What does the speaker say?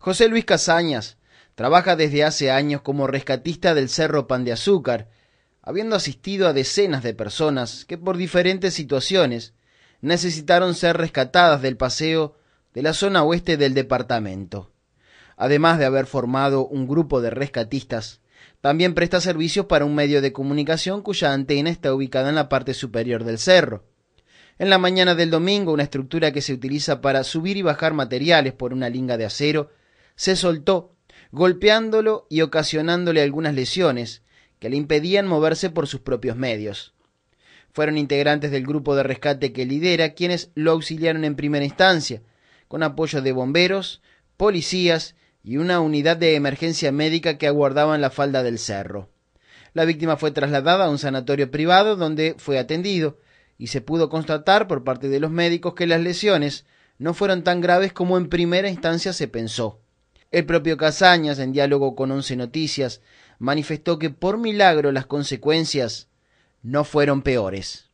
José Luis Casañas trabaja desde hace años como rescatista del Cerro Pan de Azúcar, habiendo asistido a decenas de personas que por diferentes situaciones necesitaron ser rescatadas del paseo de la zona oeste del departamento. Además de haber formado un grupo de rescatistas, también presta servicios para un medio de comunicación cuya antena está ubicada en la parte superior del cerro. En la mañana del domingo, una estructura que se utiliza para subir y bajar materiales por una linga de acero se soltó, golpeándolo y ocasionándole algunas lesiones que le impedían moverse por sus propios medios. Fueron integrantes del grupo de rescate que lidera quienes lo auxiliaron en primera instancia, con apoyo de bomberos, policías y una unidad de emergencia médica que aguardaban la falda del cerro. La víctima fue trasladada a un sanatorio privado donde fue atendido y se pudo constatar por parte de los médicos que las lesiones no fueron tan graves como en primera instancia se pensó. El propio Casañas, en diálogo con Once Noticias, manifestó que por milagro las consecuencias no fueron peores.